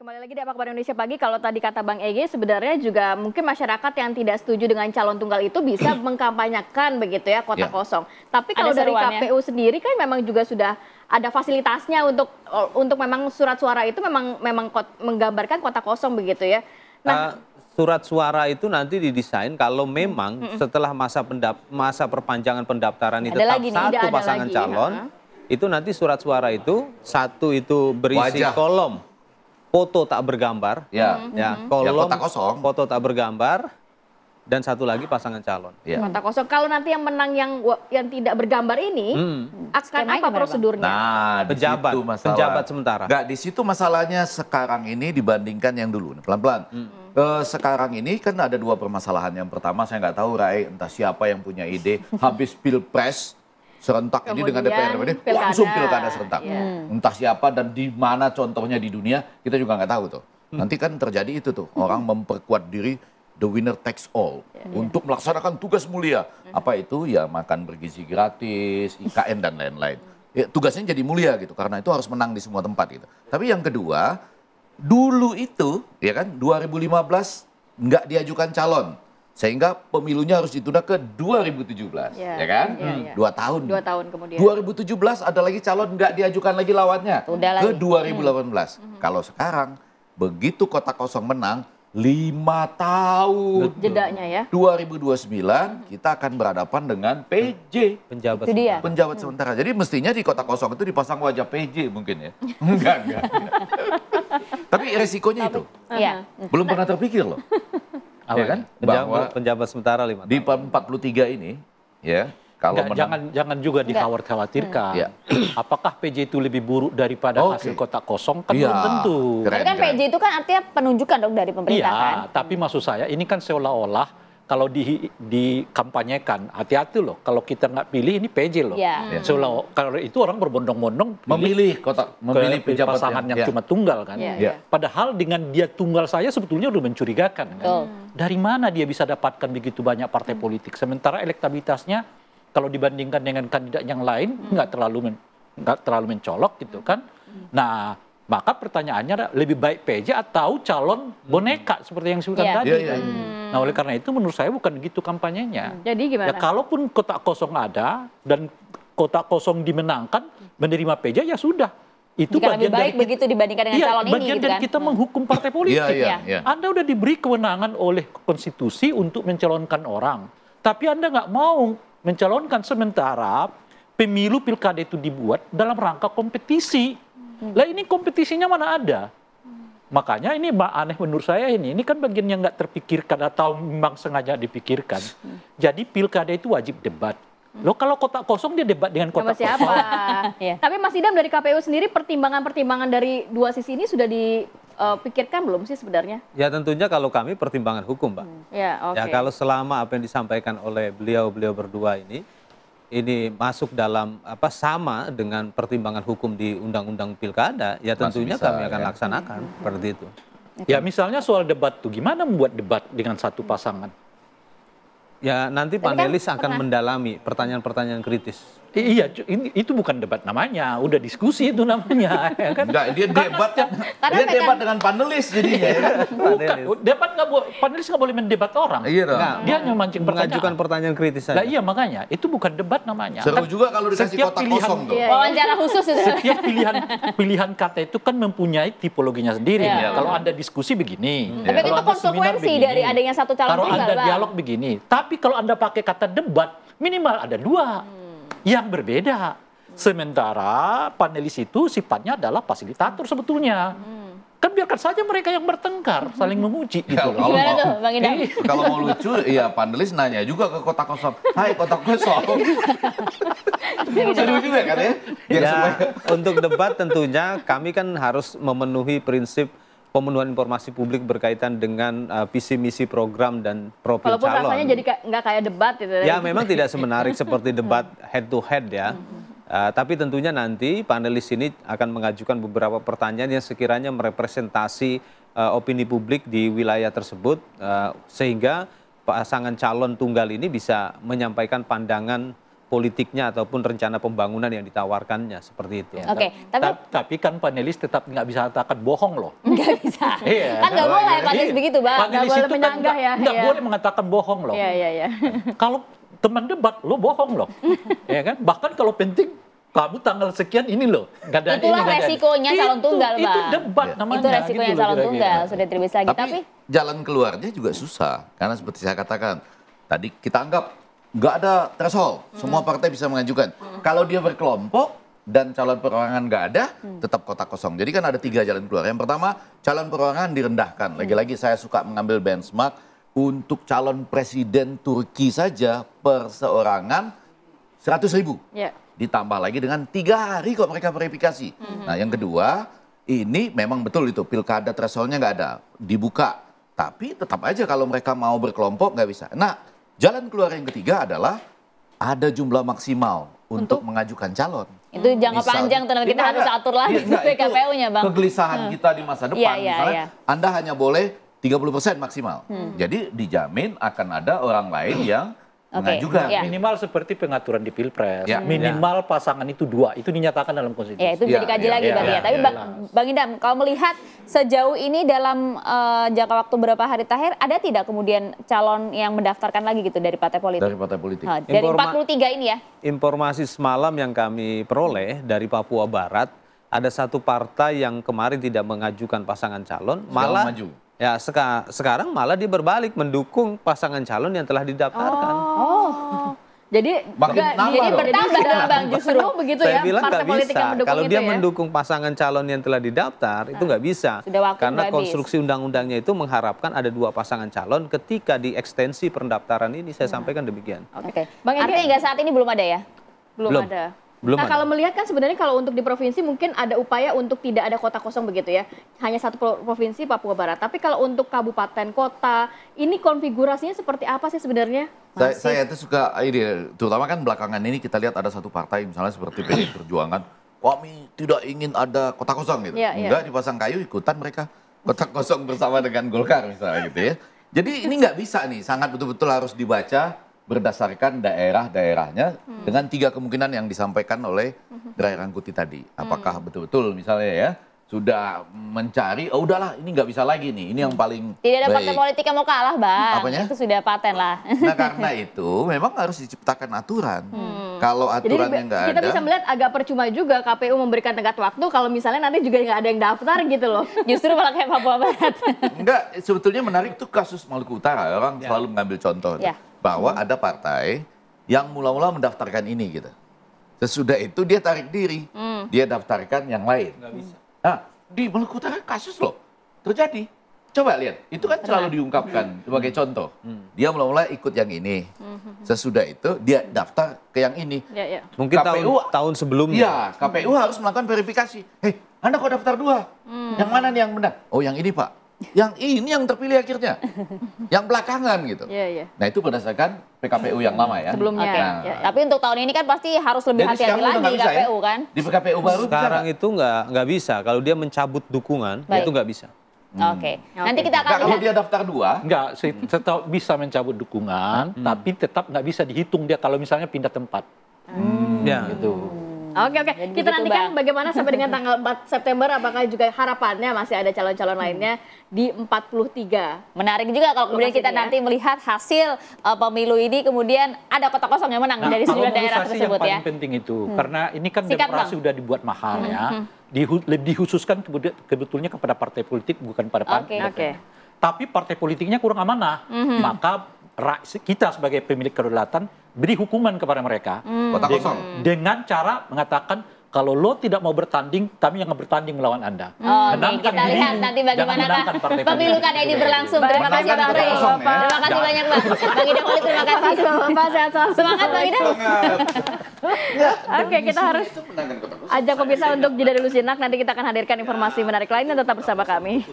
kembali lagi di Apa Kabar Indonesia Pagi. Kalau tadi kata Bang Ege, sebenarnya juga mungkin masyarakat yang tidak setuju dengan calon tunggal itu bisa mengkampanyekan begitu ya kota ya. kosong. Tapi kalau dari KPU sendiri kan memang juga sudah ada fasilitasnya untuk untuk memang surat suara itu memang memang kot, menggambarkan kota kosong begitu ya. Nah, uh, surat suara itu nanti didesain kalau hmm, memang uh -uh. setelah masa pendap masa perpanjangan pendaftaran itu tetap lagi satu pasangan lagi. calon, -huh. itu nanti surat suara itu satu itu berisi Wajah. kolom foto tak bergambar. Ya. Hmm. Ya, ya, kolom ya, kota kosong. Foto tak bergambar dan satu lagi pasangan calon. Ya. Kota kosong. Kalau nanti yang menang yang yang tidak bergambar ini hmm. akan apa prosedurnya? Nah, pejabat, pejabat sementara. Gak di situ masalahnya sekarang ini dibandingkan yang dulu. Nah, pelan-pelan. Hmm. Uh, sekarang ini kan ada dua permasalahan. Yang pertama saya nggak tahu Rai, entah siapa yang punya ide habis pilpres serentak Kemudian, ini dengan DPR ini langsung pilkada serentak. Yeah. Entah siapa dan di mana contohnya di dunia kita juga nggak tahu tuh. Hmm. Nanti kan terjadi itu tuh hmm. orang memperkuat diri the winner takes all yeah. untuk melaksanakan tugas mulia. Hmm. Apa itu? Ya makan bergizi gratis, IKN dan lain-lain. Ya, tugasnya jadi mulia gitu karena itu harus menang di semua tempat gitu. Tapi yang kedua, dulu itu ya kan 2015 nggak diajukan calon. Sehingga pemilunya harus ditunda ke 2017, ya, ya kan? Ya, ya. Hmm, dua tahun. Dua tahun kemudian. 2017 ada lagi calon nggak diajukan lagi lawannya. Udah ke lagi. 2018. Hmm. hmm. Kalau sekarang, begitu kota kosong menang, lima tahun jedanya ya 2029 hmm. kita akan berhadapan dengan PJ penjabat itu dia. penjabat hmm. sementara jadi mestinya di kota kosong itu dipasang wajah PJ mungkin ya enggak enggak, enggak. tapi resikonya Tapi, itu iya. belum pernah terpikir loh Apa ya ya? kan? bahwa penjabat sementara lima tahun. Di 43 ini, ya, kalau Nggak, jangan jangan juga dikhawatirkan khawatirkan Ya. Apakah PJ itu lebih buruk daripada okay. hasil kotak kosong? Kan ya. belum tentu. Keren, Tapi kan keren. PJ itu kan artinya penunjukan dong dari pemerintah ya, kan? tapi maksud saya ini kan seolah-olah kalau di, dikampanyekan hati-hati loh kalau kita nggak pilih ini PJ loh yeah. Hmm. so kalau, kalau itu orang berbondong-bondong memilih kota memilih pasangan yang, yang ya. cuma tunggal kan yeah, yeah. Ya. padahal dengan dia tunggal saya sebetulnya udah mencurigakan kan oh. dari mana dia bisa dapatkan begitu banyak partai hmm. politik sementara elektabilitasnya kalau dibandingkan dengan kandidat yang lain hmm. nggak terlalu men, terlalu mencolok gitu hmm. kan hmm. nah maka pertanyaannya lebih baik PJ atau calon boneka hmm. seperti yang disebutkan yeah. tadi yeah, kan? yeah. yeah. Hmm Nah oleh karena itu menurut saya bukan gitu kampanyenya. Hmm. Jadi gimana? Ya kalaupun kotak kosong ada dan kotak kosong dimenangkan menerima PJ ya sudah itu Jika bagian lebih baik dari, begitu dibandingkan dengan iya, calon bagian ini. Bagian gitu dari kan? kita hmm. menghukum partai iya, politik. yeah, iya. yeah, yeah. Anda sudah diberi kewenangan oleh konstitusi untuk mencalonkan orang, tapi Anda nggak mau mencalonkan sementara pemilu pilkada itu dibuat dalam rangka kompetisi. Hmm. Lah ini kompetisinya mana ada? makanya ini aneh menurut saya ini ini kan bagian yang nggak terpikirkan atau memang sengaja dipikirkan hmm. jadi pilkada itu wajib debat hmm. Loh kalau kotak kosong dia debat dengan kotak Masih siapa? kosong. ya. Tapi Mas Idam dari KPU sendiri pertimbangan-pertimbangan dari dua sisi ini sudah dipikirkan eh, belum sih sebenarnya? Ya tentunya kalau kami pertimbangan hukum, Pak. Hmm. Ya, okay. ya kalau selama apa yang disampaikan oleh beliau-beliau berdua ini ini masuk dalam apa sama dengan pertimbangan hukum di undang-undang pilkada, ya tentunya bisa, kami akan ya. laksanakan hmm. seperti itu. Ya misalnya soal debat tuh, gimana membuat debat dengan satu pasangan? Ya nanti kan panelis akan mendalami pertanyaan-pertanyaan kritis Iya, ini, itu bukan debat namanya, udah diskusi itu namanya. Ya kan? Enggak, dia debat kan? dia debat dengan panelis jadinya. Iya, Bukan, debat nggak panelis nggak boleh mendebat orang. Iya, nah, dia hanya memancing pertanyaan. Mengajukan pertanyaan kritis saja. Nah, iya makanya, itu bukan debat namanya. Seru kan, juga kalau dikasih kotak pilihan, kosong Iya, iya. Wawancara khusus itu. Setiap pilihan pilihan kata itu kan mempunyai tipologinya sendiri. Iya, kalau iya. Anda diskusi begini. Iya. Tapi itu konsekuensi dari adanya satu calon Kalau Anda dialog begini, tapi kalau Anda pakai kata debat, minimal ada dua. Hmm yang berbeda. Sementara panelis itu sifatnya adalah fasilitator sebetulnya. Kan biarkan saja mereka yang bertengkar, saling memuji gitu. Ya, kalau mau, tuh, Bang Eh, kalau mau lucu, ya panelis nanya juga ke kota kosong. Hai, kota kosong. Seru gitu. juga kan ya? ya untuk debat tentunya kami kan harus memenuhi prinsip pemenuhan informasi publik berkaitan dengan uh, visi misi program dan profil Walaupun calon. Walaupun rasanya jadi nggak kayak debat gitu. Ya. ya memang tidak semenarik seperti debat head to head ya. Uh, tapi tentunya nanti panelis ini akan mengajukan beberapa pertanyaan yang sekiranya merepresentasi uh, opini publik di wilayah tersebut uh, sehingga pasangan calon tunggal ini bisa menyampaikan pandangan politiknya ataupun rencana pembangunan yang ditawarkannya seperti itu. Oke, okay, tapi Ta tapi kan panelis tetap nggak bisa katakan bohong loh. Nggak bisa. Iya. Kan nggak boleh iya. panelis iya. begitu, Bang. Nggak boleh kan menyanggah kan ya. Nggak iya. boleh mengatakan bohong loh. Iya, iya, iya. Kalau teman debat, lo bohong loh. ya kan? Bahkan kalau penting kamu tanggal sekian ini loh. Gak ada Itulah ini, resikonya calon itu, tunggal, Bang. Itu debat iya. namanya. Itu resikonya gitu calon loh, tunggal, kira sudah terbiasa lagi. Gitu. Tapi, tapi jalan keluarnya juga susah. Karena seperti saya katakan, tadi kita anggap nggak ada threshold. Hmm. Semua partai bisa mengajukan. Hmm. Kalau dia berkelompok dan calon perorangan nggak ada, hmm. tetap kotak kosong. Jadi kan ada tiga jalan keluar. Yang pertama, calon perorangan direndahkan. Lagi-lagi hmm. saya suka mengambil benchmark untuk calon presiden Turki saja perseorangan 100 ribu. Yeah. Ditambah lagi dengan tiga hari kok mereka verifikasi. Hmm. Nah yang kedua, ini memang betul itu pilkada thresholdnya nggak ada, dibuka. Tapi tetap aja kalau mereka mau berkelompok nggak bisa. Nah Jalan keluar yang ketiga adalah ada jumlah maksimal untuk, untuk mengajukan calon. Itu jangka misalnya, panjang tenang kita iya, harus iya. atur lagi ya, iya, PKPU-nya Bang. Kegelisahan hmm. kita di masa depan ya, ya, misalnya ya. Anda hanya boleh 30% maksimal. Hmm. Jadi dijamin akan ada orang lain hmm. yang Okay. Nah juga ya. minimal seperti pengaturan di pilpres, ya. minimal ya. pasangan itu dua, itu dinyatakan dalam konstitusi. Ya itu jadi ya, ya, lagi ya, berarti ya. ya. Tapi ya, bang, bang Indam, kalau melihat sejauh ini dalam uh, jangka waktu berapa hari terakhir, ada tidak kemudian calon yang mendaftarkan lagi gitu dari partai politik? Dari partai politik. Nah, dari Informa 43 ini ya? Informasi semalam yang kami peroleh dari Papua Barat, ada satu partai yang kemarin tidak mengajukan pasangan calon, Sudah malah maju Ya seka sekarang malah dia berbalik mendukung pasangan calon yang telah didaftarkan. Oh. oh. Jadi Makin gak, jadi dong. bertambah dong bang justru begitu Saya ya. bilang nggak bisa. Kalau dia ya? mendukung pasangan calon yang telah didaftar nah. itu nggak bisa. Karena konstruksi undang-undangnya itu mengharapkan ada dua pasangan calon ketika di ekstensi pendaftaran ini saya nah. sampaikan demikian. Oke, okay. bang artinya hingga saat ini belum ada ya? Belum, belum. ada. Belum nah, ada. kalau melihat kan sebenarnya kalau untuk di provinsi mungkin ada upaya untuk tidak ada kota kosong begitu ya. Hanya satu provinsi Papua Barat. Tapi kalau untuk kabupaten kota, ini konfigurasinya seperti apa sih sebenarnya? Saya, saya itu suka ini terutama kan belakangan ini kita lihat ada satu partai misalnya seperti pd Perjuangan, kami tidak ingin ada kota kosong gitu. Ya, Enggak dipasang kayu ikutan mereka kota kosong bersama dengan Golkar misalnya gitu ya. Jadi ini nggak bisa nih, sangat betul-betul harus dibaca berdasarkan daerah-daerahnya hmm. dengan tiga kemungkinan yang disampaikan oleh Drai hmm. Rangkuti tadi. Apakah hmm. betul-betul hmm. misalnya ya sudah mencari, oh udahlah ini nggak bisa lagi nih, ini yang paling Tidak ada baik. partai politik yang mau kalah bang, Apanya? itu sudah paten lah. Nah karena itu memang harus diciptakan aturan. Hmm. Kalau yang nggak ada. Kita bisa melihat agak percuma juga KPU memberikan tenggat waktu kalau misalnya nanti juga nggak ada yang daftar gitu loh. Justru malah kayak Papua Barat. Enggak, sebetulnya menarik tuh kasus Maluku Utara, orang ya. selalu mengambil contoh. Ya bahwa hmm. ada partai yang mula-mula mendaftarkan ini gitu. Sesudah itu dia tarik diri, hmm. dia daftarkan yang lain. bisa. Nah, di Maluku Utara kasus loh terjadi. Coba lihat, itu kan selalu diungkapkan hmm. sebagai contoh. Hmm. Dia mula-mula ikut yang ini, hmm. sesudah itu dia daftar ke yang ini. Ya, ya. Mungkin KPU, tahun, tahun sebelumnya. Ya, KPU hmm. harus melakukan verifikasi. Hei, Anda kok daftar dua? Hmm. Yang mana nih yang benar? Oh, yang ini Pak yang ini yang terpilih akhirnya, yang belakangan gitu. Yeah, yeah. Nah itu berdasarkan PKPU yang lama ya. Sebelumnya. Okay. Nah, ya. Tapi untuk tahun ini kan pasti harus lebih hati-hati lagi PKPU KPU ya? kan. Di PKPU baru sekarang bisa, itu nggak nggak bisa. Kalau dia mencabut dukungan Baik. itu nggak bisa. Hmm. Oke, okay. nanti kita akan. kalau dia daftar dua, nggak hmm. tetap bisa mencabut dukungan, hmm. tapi tetap nggak bisa dihitung dia kalau misalnya pindah tempat. Hmm. Ya. Gitu. Oke oke. okay. Kita nantikan bang. bagaimana sampai dengan tanggal 4 September apakah juga harapannya masih ada calon-calon hmm. lainnya di 43. Menarik juga kalau kemudian kita ya. nanti melihat hasil uh, pemilu ini kemudian ada kota kosong yang menang nah, dari sembilan daerah tersebut yang ya. paling penting itu hmm. karena ini kan Sikat demokrasi sudah dibuat mahal hmm. ya. Hmm. Dihususkan kemudian, kebetulnya kepada partai politik bukan pada partai. Okay. Okay. Tapi partai politiknya kurang amanah. Hmm. hmm. Maka kita sebagai pemilik kedaulatan beri hukuman kepada mereka hmm. dengan, kosong. Hmm. dengan cara mengatakan kalau lo tidak mau bertanding, kami yang bertanding melawan Anda. Oh, Oke, kita lihat nanti bagaimana pemilu kada ini berlangsung. Terima kasih Bang Rey. Ya. Terima kasih banyak Bang. Bang Ida Khalid, terima kasih. Semangat Bang Ida. Oke, kita harus ajak pemirsa untuk jeda dulu sinak. Nanti kita akan hadirkan informasi menarik lainnya. Tetap bersama kami.